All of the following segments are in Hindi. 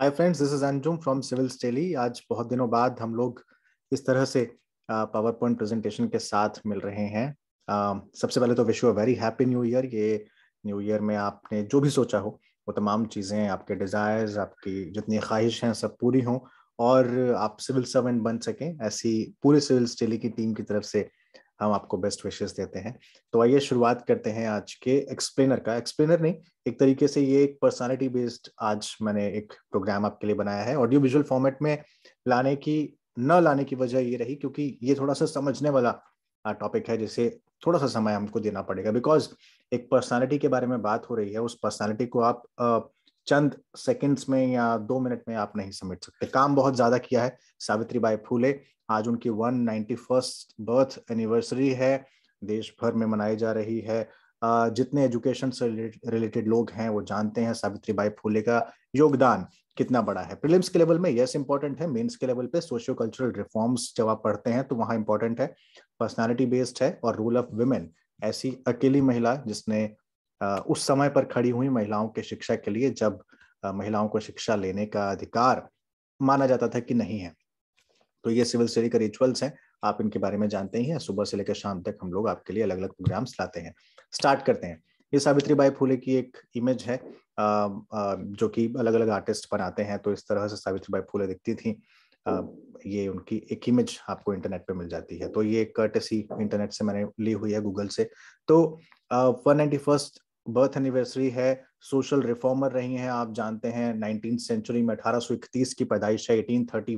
Hi friends this is Anjum from civil stately आज बहुत दिनों बाद हम लोग इस तरह से पावर पॉइंट प्रेजेंटेशन के साथ मिल रहे हैं uh, सबसे पहले तो wish you very happy new year ये न्यू ईयर में आपने जो भी सोचा हो वो तमाम चीज़ें आपके डिज़ायर्स आपकी जितनी ख्वाहिश हैं सब पूरी हों और आप सिविल सर्वेंट बन सकें ऐसी पूरे सिविल स्टेली की टीम की तरफ से हम आपको बेस्ट विशेष देते हैं तो आइए शुरुआत करते हैं आज के एक्सप्लेनर का एक्सप्लेनर नहीं एक तरीके से ये एक पर्सनालिटी बेस्ड आज मैंने एक प्रोग्राम आपके लिए बनाया है ऑडियो विजुअल फॉर्मेट में लाने की न लाने की वजह ये रही क्योंकि ये थोड़ा सा समझने वाला टॉपिक है जिसे थोड़ा सा समय हमको देना पड़ेगा बिकॉज एक पर्सनैलिटी के बारे में बात हो रही है उस पर्सनैलिटी को आप चंद सेकंड्स में या दो मिनट में आप नहीं समेट सकते काम बहुत ज्यादा किया है सावित्री बाई फूले आज उनकी one ninety first birth anniversary है देश भर में मनाई जा रही है जितने एजुकेशन से रिलेटेड लोग हैं वो जानते हैं सावित्री बाई फूले का योगदान कितना बड़ा है प्रिलिम्स के लेवल में यस इंपॉर्टेंट है मेंस के लेवल पे सोशियो कल्चरल रिफॉर्म्स जब आप पढ़ते हैं तो वहाँ इंपॉर्टेंट है पर्सनैलिटी बेस्ड है और रूल ऑफ वुमेन ऐसी अकेली महिला जिसने उस समय पर खड़ी हुई महिलाओं के शिक्षा के लिए जब महिलाओं को शिक्षा लेने का अधिकार माना जाता था कि नहीं है तो ये सिविल स्टडी का रिचुअल्स हैं आप इनके बारे में जानते ही हैं सुबह से लेकर शाम तक हम लोग आपके लिए अलग अलग प्रोग्राम्स लाते हैं स्टार्ट करते हैं ये सावित्री बाई फूले की एक इमेज है जो कि अलग अलग आर्टिस्ट बनाते हैं तो इस तरह से सावित्री बाई फूले दिखती थी ये उनकी एक इमेज आपको इंटरनेट पे मिल जाती है तो ये कर्टेसी इंटरनेट से मैंने ली हुई है गूगल से तो one ninety first birth anniversary है सोशल रिफॉर्मर रही हैं आप जानते हैं नाइनटीन सेंचुरी में अठारह सौ इकतीस की पैदाइश है थर्टी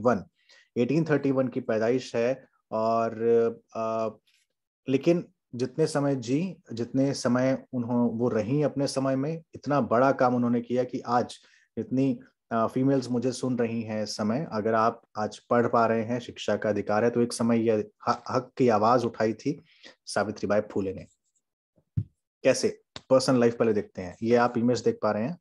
वन की पैदाइश है और आ, लेकिन जितने समय जी जितने समय उन्होंने वो रही अपने समय में इतना बड़ा काम उन्होंने किया कि आज आ, फीमेल्स मुझे सुन रही हैं इस समय अगर आप आज पढ़ पा रहे हैं शिक्षा का अधिकार है तो एक समय यह हक की आवाज उठाई थी सावित्रीबाई फूले ने कैसे पर्सनल लाइफ पहले देखते हैं ये आप इमेज देख पा रहे हैं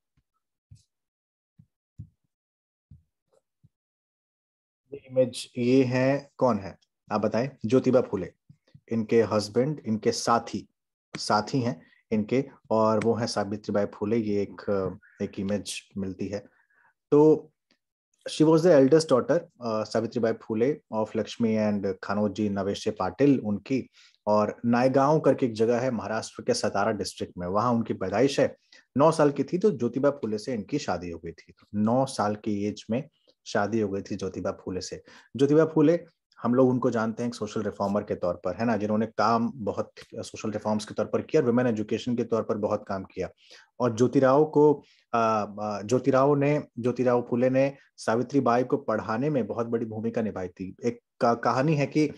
ये इमेज ये है कौन है आप बताएं ज्योतिबा फूले इनके हस्बैंड इनके साथी साथी हैं इनके और वो है सावित्री बाई फूले ये एक एक इमेज मिलती है तो she was the eldest daughter Savitri bai Phule of Lakshmi and Khandoji Navesh Patil उनकी और नायगांव करके एक जगह है महाराष्ट्र के सतारा डिस्ट्रिक्ट में वहां उनकी पैदाइश है नौ साल की थी तो ज्योतिबा फूले से इनकी शादी हो गई थी नौ साल की एज में शादी हो गई थी ज्योतिबा फूले से ज्योतिबा फूले हम लोग उनको जानते हैं सोशल रिफॉर्मर के तौर पर है ना जिन्होंने काम बहुत सोशल रिफॉर्म्स के तौर पर किया और वुमेन एजुकेशन के तौर पर बहुत काम किया और ज्योतिराव को ज्योतिराव ने ज्योतिराव फुले ने सावित्री बाई को पढ़ाने में बहुत बड़ी भूमिका निभाई थी एक कहानी है कि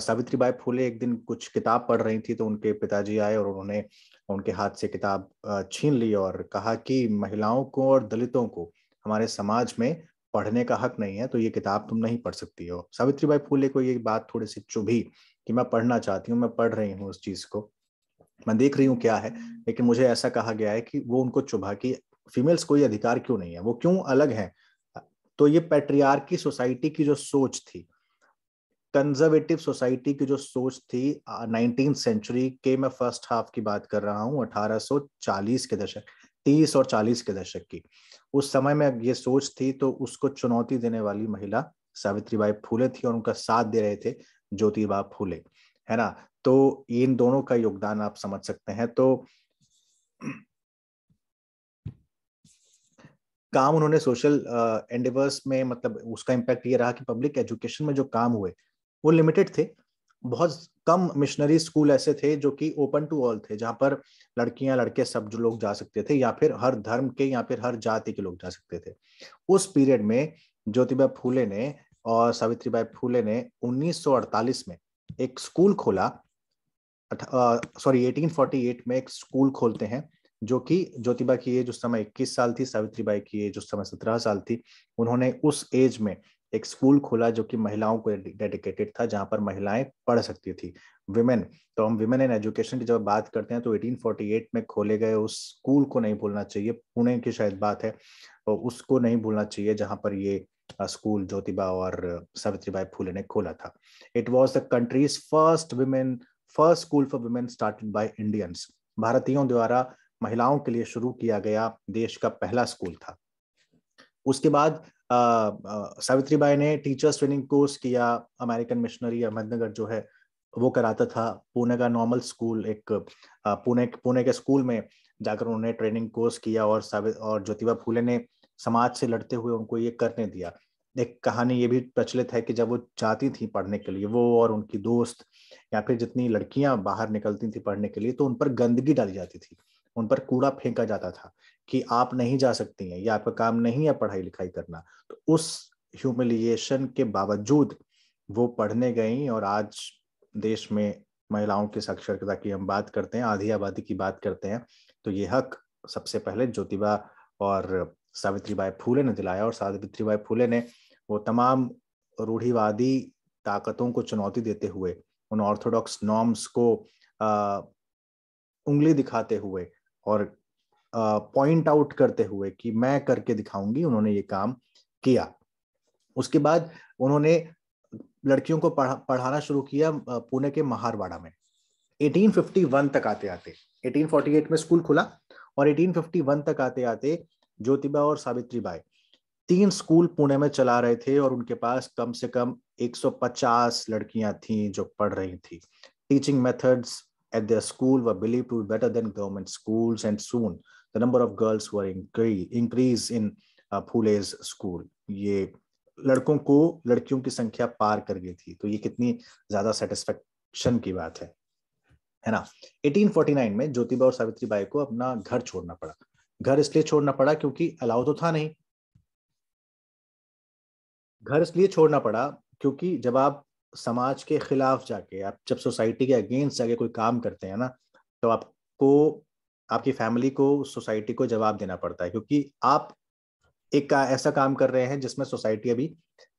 सावित्री बाई फूले एक दिन कुछ किताब पढ़ रही थी तो उनके पिताजी आए और उन्होंने उनके हाथ से किताब छीन ली और कहा कि महिलाओं को और दलितों को हमारे समाज में पढ़ने का हक नहीं है तो ये किताब तुम नहीं पढ़ सकती हो सावित्री बाई फूले को ये बात थोड़ी सी चुभी कि मैं पढ़ना चाहती हूँ मैं पढ़ रही हूँ उस चीज को मैं देख रही हूँ क्या है लेकिन मुझे ऐसा कहा गया है कि वो उनको चुभा कि फीमेल्स को ये अधिकार क्यों नहीं है वो क्यों अलग है तो ये पेट्रियार्की सोसाइटी की जो सोच थी कंजर्वेटिव सोसाइटी की जो सोच थी नाइनटीन सेंचुरी के मैं फर्स्ट हाफ की बात कर रहा हूँ 1840 के दशक 30 और 40 के दशक की उस समय में ये सोच थी तो उसको चुनौती देने वाली महिला सावित्रीबाई फूले थी और उनका साथ दे रहे थे ज्योतिबा फूले है ना तो इन दोनों का योगदान आप समझ सकते हैं तो काम उन्होंने सोशल एंडेवर्स में मतलब उसका इम्पैक्ट ये रहा कि पब्लिक एजुकेशन में जो काम हुए वो लिमिटेड थे बहुत कम मिशनरी स्कूल ऐसे थे जो कि ओपन टू ऑल थे जहाँ पर लड़कियां लड़के सब जो लोग जा सकते थे या फिर हर धर्म के या फिर हर जाति के लोग जा सकते थे उस पीरियड में ज्योतिबा फूले ने और सावित्रीबाई फूले ने 1948 में एक स्कूल खोला सॉरी 1848 में एक स्कूल खोलते हैं जो कि ज्योतिबा की एज उस समय 21 साल थी सावित्रीबाई की एज उस समय 17 साल थी उन्होंने उस एज में एक स्कूल खोला जो कि महिलाओं को डेडिकेटेड था जहां पर महिलाएं पढ़ सकती थी विमेन तो हम विमेन इन एजुकेशन की जब बात करते हैं तो 1848 में खोले गए उस स्कूल को नहीं भूलना चाहिए पुणे की शायद बात है तो उसको नहीं भूलना चाहिए जहां पर ये स्कूल ज्योतिबा और सावित्रीबाई फूले ने खोला था it was the country's first women first school for women started by Indians भारतीयों द्वारा महिलाओं के लिए शुरू किया गया देश का पहला स्कूल था उसके बाद सावित्री बाई ने टीचर्स ट्रेनिंग कोर्स किया अमेरिकन मिशनरी अहमदनगर जो है वो कराता था पुणे का नॉर्मल स्कूल एक पुणे पुणे के स्कूल में जाकर उन्होंने ट्रेनिंग कोर्स किया और और ज्योतिबा फूले ने समाज से लड़ते हुए उनको ये करने दिया एक कहानी ये भी प्रचलित है कि जब वो जाती थी पढ़ने के लिए वो और उनकी दोस्त या फिर जितनी लड़कियां बाहर निकलती थी पढ़ने के लिए तो उन पर गंदगी डाली जाती थी उन पर कूड़ा फेंका जाता था कि आप नहीं जा सकती हैं या आपका काम नहीं है पढ़ाई लिखाई करना तो उस ह्यूमिलिएशन के बावजूद वो पढ़ने गई और आज देश में महिलाओं की साक्षरता की हम बात करते हैं आधी आबादी की बात करते हैं तो ये हक सबसे पहले ज्योतिबा और सावित्री बाई फूले ने दिलाया और सावित्री बाई फूले ने वो तमाम रूढ़िवादी ताकतों को चुनौती देते हुए उन ऑर्थोडॉक्स नॉर्म्स को आ, उंगली दिखाते हुए और पॉइंट आउट करते हुए कि मैं करके दिखाऊंगी उन्होंने ये काम किया उसके बाद उन्होंने लड़कियों को पढ़ा पढ़ाना शुरू किया पुणे के महारवाड़ा में 1851 तक आते आते 1848 में स्कूल खुला और 1851 तक आते आते ज्योतिबा और सावित्री बाई तीन स्कूल पुणे में चला रहे थे और उनके पास कम से कम 150 लड़कियां थीं जो पढ़ रही थी teaching methods at the school were believe to better than government schools and soon the number of girls were increase, increase in uh, Phule's school. ये लड़कों को लड़कियों की संख्या पार कर गई थी तो ये कितनी ज्यादा सेटिस्फेक्शन की बात है है ना 1849 में ज्योतिबा और सावित्री बाई को अपना घर छोड़ना पड़ा घर इसलिए छोड़ना पड़ा क्योंकि अलाउ तो था नहीं घर इसलिए छोड़ना पड़ा क्योंकि जब आप समाज के खिलाफ जाके आप जब सोसाइटी के अगेंस्ट जाके कोई काम करते हैं ना तो आपको आपकी फैमिली को सोसाइटी को जवाब देना पड़ता है क्योंकि आप एक का ऐसा काम कर रहे हैं जिसमें सोसाइटी अभी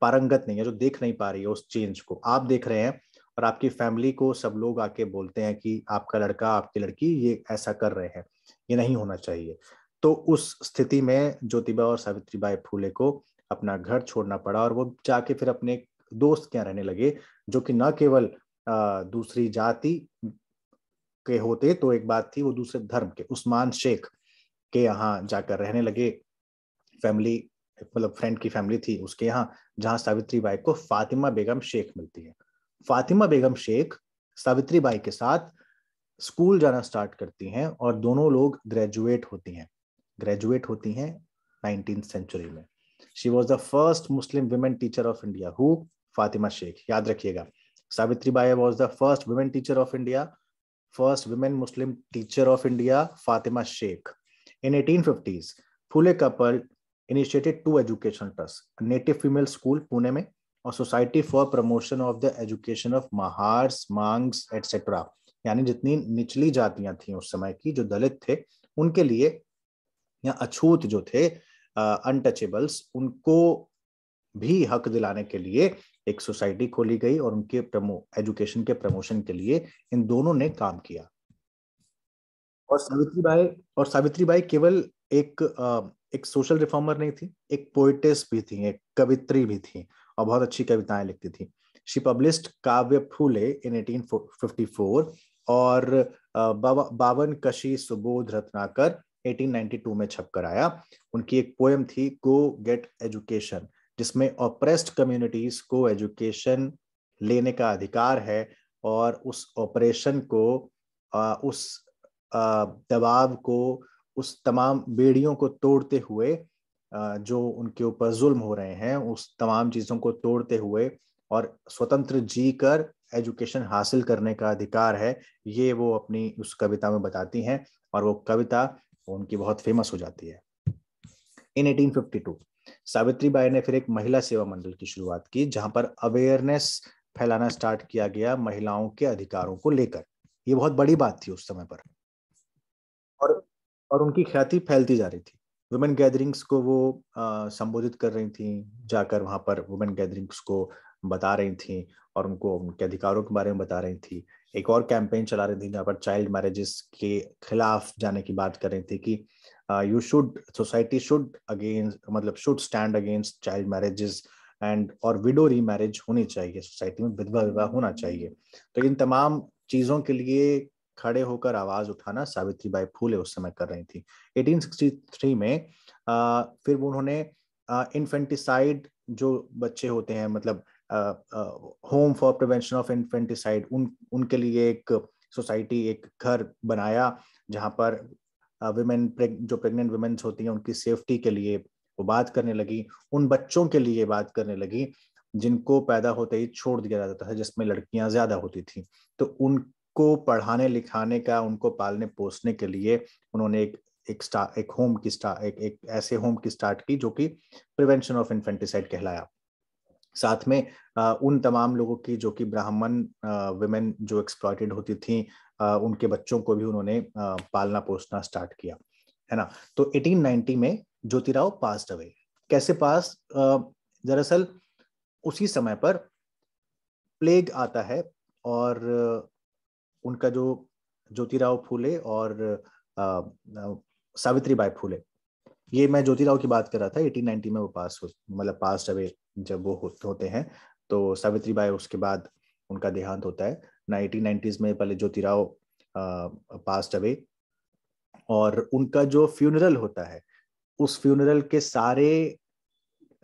पारंगत नहीं है जो देख नहीं पा रही है उस चेंज को आप देख रहे हैं और आपकी फैमिली को सब लोग आके बोलते हैं कि आपका लड़का आपकी लड़की ये ऐसा कर रहे हैं ये नहीं होना चाहिए तो उस स्थिति में ज्योतिबा और सावित्रीबाई फूले को अपना घर छोड़ना पड़ा और वो जाके फिर अपने दोस्त के रहने लगे जो कि न केवल दूसरी जाति के होते तो एक बात थी वो दूसरे धर्म के उस्मान शेख के यहाँ जाकर रहने लगे फैमिली मतलब फ्रेंड की फैमिली थी उसके यहाँ जहाँ सावित्री बाई को फातिमा बेगम शेख मिलती है फातिमा बेगम शेख सावित्री बाई के साथ स्कूल जाना स्टार्ट करती हैं और दोनों लोग ग्रेजुएट होती हैं ग्रेजुएट होती हैं नाइनटीन सेंचुरी में she was the first Muslim women teacher of India who Fatima Shaikh याद रखिएगा Savitri Bai was the first women teacher of India first women Muslim teacher of India, Fatima Sheikh. In 1850s, Phule couple initiated two educational trusts, a native female school Pune mein और society for promotion of the education of Mahars, Mangs, etc. यानी जितनी निचली जातियां थी उस समय की जो दलित थे उनके लिए या अछूत जो थे अनटचेबल्स उनको भी हक दिलाने के लिए एक सोसाइटी खोली गई और उनके प्रमो एजुकेशन के प्रमोशन के लिए इन दोनों ने काम किया और सावित्री बाई और सावित्री बाई केवल एक एक सोशल रिफॉर्मर नहीं थी एक पोइटिस भी थी एक कवित्री भी थी और बहुत अच्छी कविताएं लिखती थी शी पब्लिस्ड काव्य फूले इन एटीन और बावन कशी सुबोध रत्नाकर 1892 में छपकर आया उनकी एक पोएम थी गो गेट एजुकेशन जिसमें ऑप्रेस्ड कम्युनिटीज को एजुकेशन लेने का अधिकार है और उस ऑपरेशन को उस दबाव को उस तमाम बेड़ियों को तोड़ते हुए जो उनके ऊपर जुल्म हो रहे हैं उस तमाम चीज़ों को तोड़ते हुए और स्वतंत्र जी कर एजुकेशन हासिल करने का अधिकार है ये वो अपनी उस कविता में बताती हैं और वो कविता उनकी बहुत फेमस हो जाती है इन 1852 सावित्री बाई ने फिर एक महिला सेवा मंडल की शुरुआत की जहां पर अवेयरनेस फैलाना स्टार्ट किया गया महिलाओं के अधिकारों को लेकर ये बहुत बड़ी बात थी उस समय पर और और उनकी ख्याति फैलती जा रही थी वुमेन गैदरिंग्स को वो आ, संबोधित कर रही थी जाकर वहां पर वुमेन गैदरिंग्स को बता रही थी और उनको उनके अधिकारों के बारे में बता रही थी एक और कैंपेन चला रही थी जहाँ पर चाइल्ड मैरिजेस के खिलाफ जाने की बात कर रही थी कि you should society should against मतलब should stand against child marriages and और विडो री मैरिज होनी चाहिए सोसाइटी में विधवा विवाह होना चाहिए तो इन तमाम चीजों के लिए खड़े होकर आवाज उठाना सावित्री बाई फूले उस समय कर रही थी 1863 में आ, फिर उन्होंने इन्फेंटिसाइड जो बच्चे होते हैं मतलब home for prevention of infanticide उन उनके लिए एक सोसाइटी एक घर बनाया जहाँ पर वेमेन जो प्रेग्नेंट वुमेन्स होती हैं उनकी सेफ्टी के लिए वो बात करने लगी उन बच्चों के लिए बात करने लगी जिनको पैदा होते ही छोड़ दिया जाता था जिसमें लड़कियां ज्यादा होती थी तो उनको पढ़ाने लिखाने का उनको पालने पोसने के लिए उन्होंने एक एक स्टार एक होम की स्टार एक, एक ऐसे होम की स्टार्ट की जो कि प्रिवेंशन ऑफ इन्फेंटिसाइड कहलाया साथ में उन तमाम लोगों की जो कि ब्राह्मण विमेन जो एक्सप्लॉयटेड होती थी उनके बच्चों को भी उन्होंने पालना पोसना स्टार्ट किया है ना तो 1890 में ज्योतिराव पास अवे कैसे पास दरअसल उसी समय पर प्लेग आता है और उनका जो ज्योतिराव फूले और सावित्री बाई फूले ये मैं ज्योतिराव की बात कर रहा था 1890 में वो पास मतलब पास अवे जब वो होते हैं तो सावित्री बाई उसके बाद उनका देहांत होता है नाइनटीन नाइन्टीज में पहले ज्योतिराव पास अवे और उनका जो फ्यूनरल होता है उस फ्यूनरल के सारे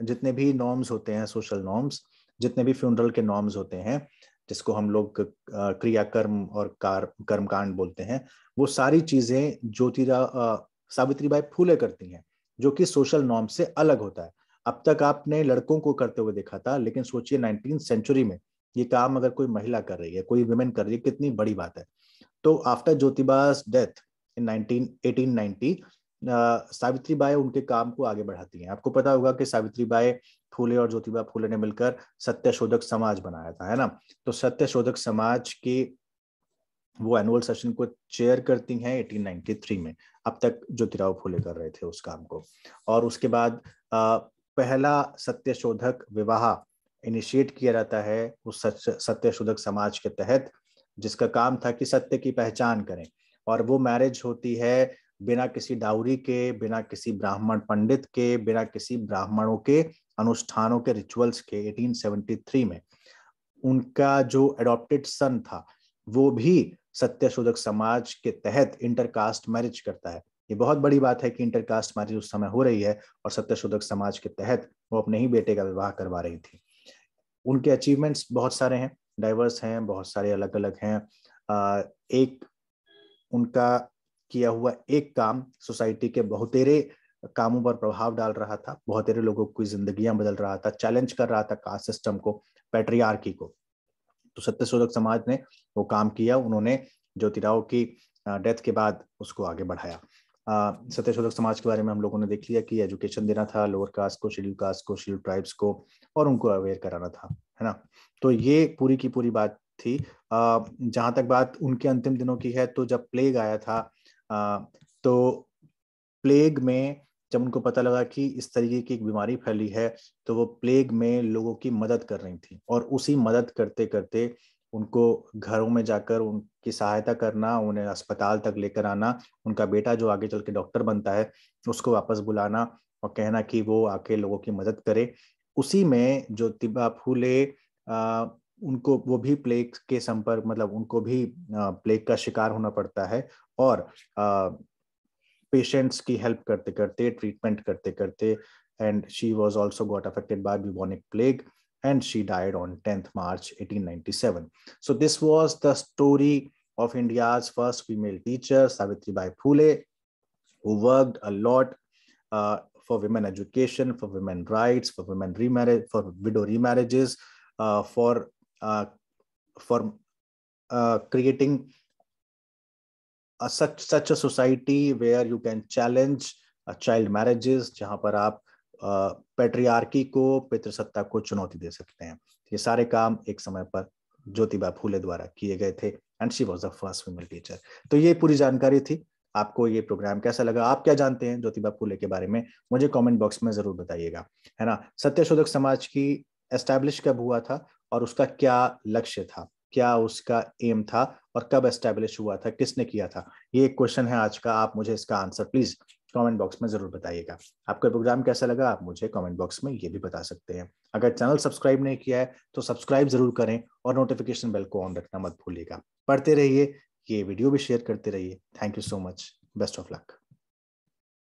जितने भी नॉर्म्स होते हैं सोशल नॉर्म्स जितने भी फ्यूनरल के नॉर्म्स होते हैं जिसको हम लोग क्रियाकर्म और कार कर्मकांड बोलते हैं वो सारी चीजें ज्योतिरा सावित्री बाई फूले करती हैं जो कि सोशल नॉर्म से अलग होता है अब तक आपने लड़कों को करते हुए देखा था लेकिन सोचिए नाइनटीन सेंचुरी में ये काम अगर कोई महिला कर रही है कोई वुमेन कर रही है कितनी बड़ी बात है तो after Jyotiba's death in nineteen eighteen ninety Savitri Bai उनके काम को आगे बढ़ाती हैं आपको पता होगा कि सावित्री बाई फूले और ज्योतिबा फूले ने मिलकर सत्यशोधक समाज बनाया था है ना तो सत्यशोधक समाज की वो एनुअल सेशन को चेयर करती हैं 1893 में अब तक ज्योतिराव फूले कर रहे थे उस काम को और उसके बाद पहला सत्यशोधक विवाह इनिशिएट किया जाता है उस सत्यशोधक समाज के तहत जिसका काम था कि सत्य की पहचान करें और वो मैरिज होती है बिना किसी डाउरी के बिना किसी ब्राह्मण पंडित के बिना किसी ब्राह्मणों के अनुष्ठानों के रिचुअल्स के 1873 में उनका जो एडॉप्टेड सन था वो भी सत्यशोधक समाज के तहत इंटरकास्ट मैरिज करता है ये बहुत बड़ी बात है कि इंटरकास्ट मैरिज उस समय हो रही है और सत्यशोधक समाज के तहत वो अपने ही बेटे का विवाह करवा रही थी उनके अचीवमेंट्स बहुत सारे हैं डाइवर्स हैं बहुत सारे अलग अलग हैं एक उनका किया हुआ एक काम सोसाइटी के बहुतेरे कामों पर प्रभाव डाल रहा था बहुतेरे लोगों की जिंदगियां बदल रहा था चैलेंज कर रहा था कास्ट सिस्टम को पैट्रियार्की को तो सत्यशोधक समाज ने वो काम किया उन्होंने ज्योतिराव की डेथ के बाद उसको आगे बढ़ाया सत्यशोधक समाज के बारे में हम लोगों ने देख लिया कि एजुकेशन देना था लोअर कास्ट को शेड्यूल कास्ट को शेड्यूल ट्राइब्स को और उनको अवेयर कराना था है ना तो ये पूरी की पूरी बात थी जहां तक बात उनके अंतिम दिनों की है तो जब प्लेग आया था तो प्लेग में जब उनको पता लगा कि इस तरीके की एक बीमारी फैली है तो वो प्लेग में लोगों की मदद कर रही थी और उसी मदद करते करते उनको घरों में जाकर उनकी सहायता करना उन्हें अस्पताल तक लेकर आना उनका बेटा जो आगे चल के डॉक्टर बनता है उसको वापस बुलाना और कहना कि वो आके लोगों की मदद करे उसी में जो तिब्बा फूले उनको वो भी प्लेग के संपर्क मतलब उनको भी प्लेग का शिकार होना पड़ता है और पेशेंट्स की हेल्प करते करते ट्रीटमेंट करते करते and she was also got affected by bubonic plague and she died on 10th March 1897. So this was the story of India's first female teacher, Savitri Bai Phule, who worked a lot uh, for women education, for women rights, for women remarriage, for widow remarriages, uh, for uh, for uh, creating a, such such a society where you can challenge uh, child marriages, जहाँ पर आप पेट्रियार्की को पितृसत्ता को चुनौती दे सकते हैं ये सारे काम एक समय पर ज्योतिबा फूले द्वारा किए गए थे and she was the first female teacher तो ये पूरी जानकारी थी आपको ये प्रोग्राम कैसा लगा आप क्या जानते हैं ज्योतिबा फूले के बारे में मुझे कमेंट बॉक्स में जरूर बताइएगा है ना सत्यशोधक समाज की एस्टैब्लिश कब हुआ था और उसका क्या लक्ष्य था क्या उसका एम था और कब एस्टैब्लिश हुआ था किसने किया था ये एक क्वेश्चन है आज का आप मुझे इसका आंसर प्लीज कमेंट बॉक्स में ज़रूर बताइएगा आपका प्रोग्राम कैसा लगा आप मुझे कमेंट बॉक्स में ये भी बता सकते हैं अगर चैनल सब्सक्राइब नहीं किया है तो सब्सक्राइब ज़रूर करें और नोटिफिकेशन बेल को ऑन रखना मत भूलिएगा पढ़ते रहिए ये वीडियो भी शेयर करते रहिए thank you so much best of luck